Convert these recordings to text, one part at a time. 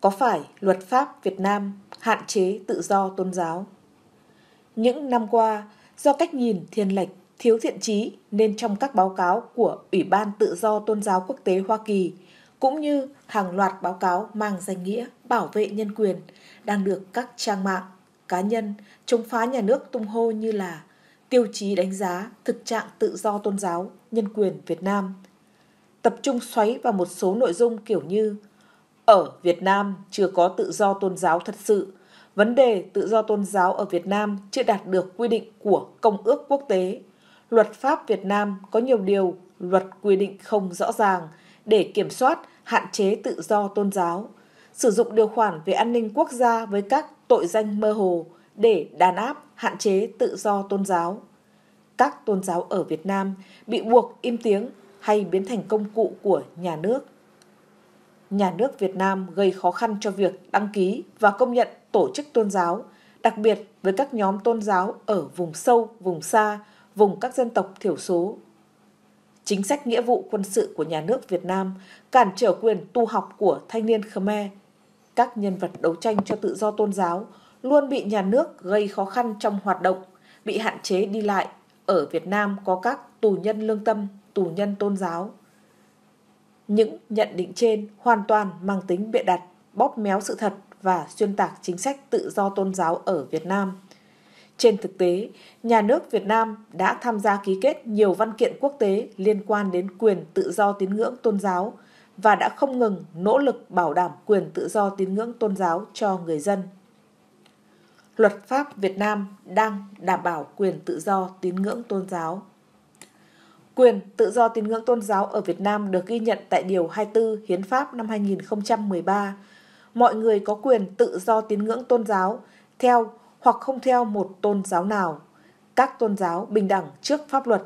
có phải luật pháp Việt Nam hạn chế tự do tôn giáo? Những năm qua, do cách nhìn thiên lệch, thiếu thiện trí nên trong các báo cáo của Ủy ban Tự do Tôn giáo Quốc tế Hoa Kỳ cũng như hàng loạt báo cáo mang danh nghĩa bảo vệ nhân quyền đang được các trang mạng, cá nhân chống phá nhà nước tung hô như là tiêu chí đánh giá thực trạng tự do tôn giáo, nhân quyền Việt Nam. Tập trung xoáy vào một số nội dung kiểu như ở Việt Nam chưa có tự do tôn giáo thật sự. Vấn đề tự do tôn giáo ở Việt Nam chưa đạt được quy định của Công ước quốc tế. Luật pháp Việt Nam có nhiều điều luật quy định không rõ ràng để kiểm soát, hạn chế tự do tôn giáo, sử dụng điều khoản về an ninh quốc gia với các tội danh mơ hồ để đàn áp, hạn chế tự do tôn giáo. Các tôn giáo ở Việt Nam bị buộc im tiếng hay biến thành công cụ của nhà nước nhà nước Việt Nam gây khó khăn cho việc đăng ký và công nhận tổ chức tôn giáo, đặc biệt với các nhóm tôn giáo ở vùng sâu, vùng xa, vùng các dân tộc thiểu số. Chính sách nghĩa vụ quân sự của nhà nước Việt Nam cản trở quyền tu học của thanh niên Khmer. Các nhân vật đấu tranh cho tự do tôn giáo luôn bị nhà nước gây khó khăn trong hoạt động, bị hạn chế đi lại. Ở Việt Nam có các tù nhân lương tâm, tù nhân tôn giáo – những nhận định trên hoàn toàn mang tính bịa đặt, bóp méo sự thật và xuyên tạc chính sách tự do tôn giáo ở Việt Nam. Trên thực tế, nhà nước Việt Nam đã tham gia ký kết nhiều văn kiện quốc tế liên quan đến quyền tự do tín ngưỡng tôn giáo và đã không ngừng nỗ lực bảo đảm quyền tự do tín ngưỡng tôn giáo cho người dân. Luật pháp Việt Nam đang đảm bảo quyền tự do tín ngưỡng tôn giáo. Quyền tự do tín ngưỡng tôn giáo ở Việt Nam được ghi nhận tại Điều 24 Hiến pháp năm 2013. Mọi người có quyền tự do tín ngưỡng tôn giáo, theo hoặc không theo một tôn giáo nào. Các tôn giáo bình đẳng trước pháp luật.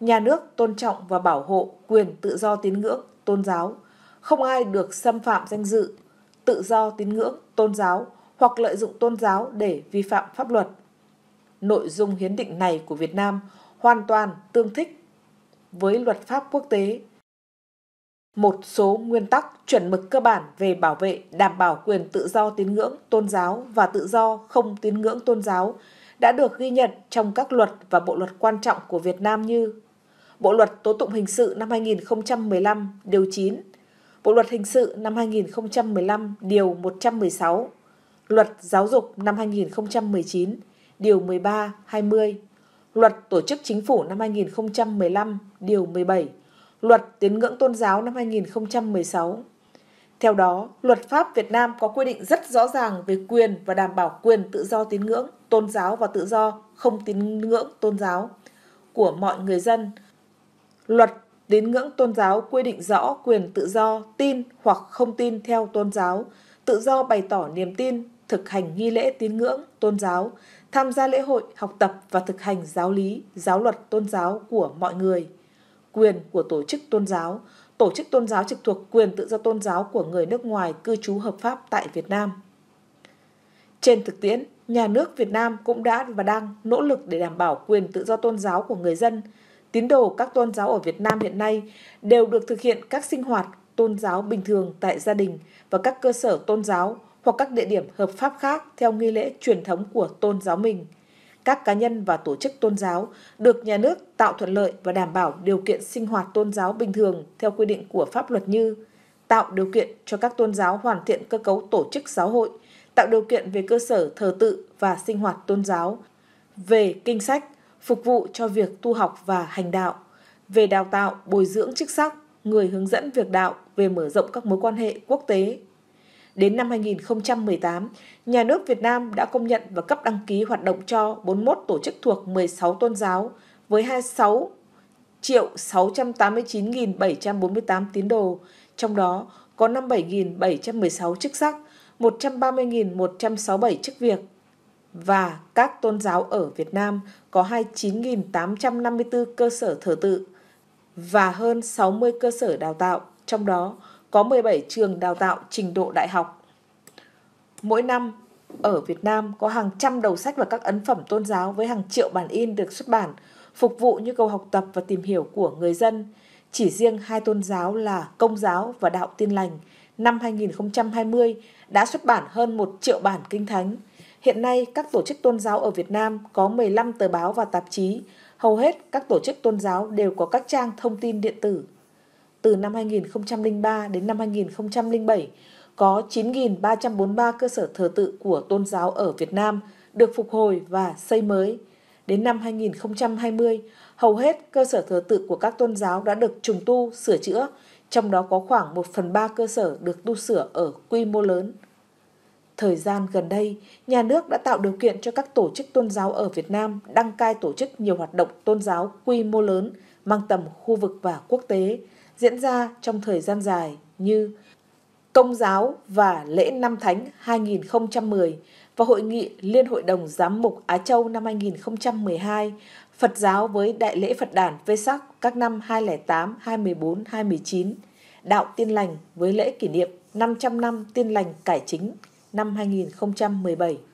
Nhà nước tôn trọng và bảo hộ quyền tự do tín ngưỡng tôn giáo. Không ai được xâm phạm danh dự, tự do tín ngưỡng tôn giáo hoặc lợi dụng tôn giáo để vi phạm pháp luật. Nội dung hiến định này của Việt Nam hoàn toàn tương thích với luật pháp quốc tế. Một số nguyên tắc chuẩn mực cơ bản về bảo vệ đảm bảo quyền tự do tín ngưỡng tôn giáo và tự do không tín ngưỡng tôn giáo đã được ghi nhận trong các luật và bộ luật quan trọng của Việt Nam như Bộ luật tố tụng hình sự năm 2015 điều 9, Bộ luật hình sự năm 2015 điều 116, Luật giáo dục năm 2019 điều 13, 20. Luật Tổ chức Chính phủ năm 2015, Điều 17, Luật Tín ngưỡng Tôn giáo năm 2016. Theo đó, luật pháp Việt Nam có quy định rất rõ ràng về quyền và đảm bảo quyền tự do tín ngưỡng, tôn giáo và tự do không tín ngưỡng tôn giáo của mọi người dân. Luật tín ngưỡng tôn giáo quy định rõ quyền tự do tin hoặc không tin theo tôn giáo, tự do bày tỏ niềm tin, thực hành nghi lễ tín ngưỡng tôn giáo, tham gia lễ hội, học tập và thực hành giáo lý, giáo luật tôn giáo của mọi người. Quyền của tổ chức tôn giáo Tổ chức tôn giáo trực thuộc quyền tự do tôn giáo của người nước ngoài cư trú hợp pháp tại Việt Nam. Trên thực tiễn, nhà nước Việt Nam cũng đã và đang nỗ lực để đảm bảo quyền tự do tôn giáo của người dân. Tín đồ các tôn giáo ở Việt Nam hiện nay đều được thực hiện các sinh hoạt tôn giáo bình thường tại gia đình và các cơ sở tôn giáo hoặc các địa điểm hợp pháp khác theo nghi lễ truyền thống của tôn giáo mình. Các cá nhân và tổ chức tôn giáo được nhà nước tạo thuận lợi và đảm bảo điều kiện sinh hoạt tôn giáo bình thường theo quy định của pháp luật như tạo điều kiện cho các tôn giáo hoàn thiện cơ cấu tổ chức giáo hội, tạo điều kiện về cơ sở thờ tự và sinh hoạt tôn giáo, về kinh sách, phục vụ cho việc tu học và hành đạo, về đào tạo, bồi dưỡng chức sắc, người hướng dẫn việc đạo, về mở rộng các mối quan hệ quốc tế Đến năm 2018, nhà nước Việt Nam đã công nhận và cấp đăng ký hoạt động cho 41 tổ chức thuộc 16 tôn giáo với 26 triệu 689.748 tín đồ, trong đó có 57.716 chức sắc, 130.167 chức việc. Và các tôn giáo ở Việt Nam có 29.854 cơ sở thờ tự và hơn 60 cơ sở đào tạo, trong đó có 17 trường đào tạo trình độ đại học. Mỗi năm, ở Việt Nam có hàng trăm đầu sách và các ấn phẩm tôn giáo với hàng triệu bản in được xuất bản, phục vụ nhu cầu học tập và tìm hiểu của người dân. Chỉ riêng hai tôn giáo là Công giáo và Đạo Tin Lành, năm 2020 đã xuất bản hơn 1 triệu bản kinh thánh. Hiện nay, các tổ chức tôn giáo ở Việt Nam có 15 tờ báo và tạp chí. Hầu hết các tổ chức tôn giáo đều có các trang thông tin điện tử từ năm 2003 đến năm 2007, có 9.343 cơ sở thờ tự của tôn giáo ở Việt Nam được phục hồi và xây mới. Đến năm 2020, hầu hết cơ sở thờ tự của các tôn giáo đã được trùng tu, sửa chữa, trong đó có khoảng 1 phần 3 cơ sở được tu sửa ở quy mô lớn. Thời gian gần đây, nhà nước đã tạo điều kiện cho các tổ chức tôn giáo ở Việt Nam đăng cai tổ chức nhiều hoạt động tôn giáo quy mô lớn mang tầm khu vực và quốc tế, diễn ra trong thời gian dài như Công giáo và lễ năm thánh 2010 và hội nghị Liên hội đồng giám mục Á Châu năm 2012, Phật giáo với đại lễ Phật đản Vesak các năm 2008, 2014, 2019, Đạo Tiên Lành với lễ kỷ niệm 500 năm Tiên Lành Cải Chính năm 2017.